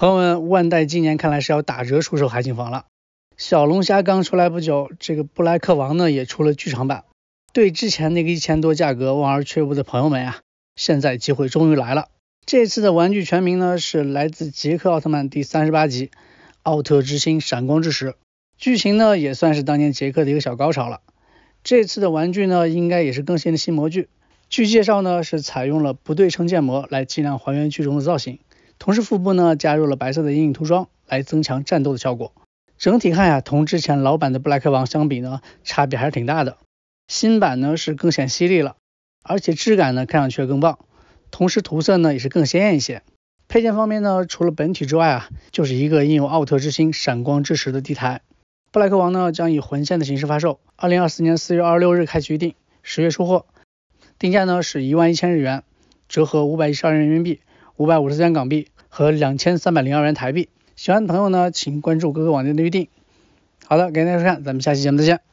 朋友们，万代今年看来是要打折出售海景房了。小龙虾刚出来不久，这个布莱克王呢也出了剧场版。对之前那个一千多价格望而却步的朋友们啊，现在机会终于来了。这次的玩具全名呢是来自捷克奥特曼第三十八集《奥特之星闪光之石》，剧情呢也算是当年杰克的一个小高潮了。这次的玩具呢应该也是更新的新模具，据介绍呢是采用了不对称建模来尽量还原剧中的造型。同时，腹部呢加入了白色的阴影涂装，来增强战斗的效果。整体看呀，同之前老版的布莱克王相比呢，差别还是挺大的。新版呢是更显犀利了，而且质感呢看上去更棒，同时涂色呢也是更鲜艳一些。配件方面呢，除了本体之外啊，就是一个印有奥特之星、闪光之石的地台。布莱克王呢将以魂线的形式发售，二零二四年四月二十六日开预定，十月出货。定价呢是一万一千日元，折合五百一十二人民币。五百五十三港币和两千三百零二元台币。喜欢的朋友呢，请关注各个网店的预定。好的，感谢大家收看，咱们下期节目再见。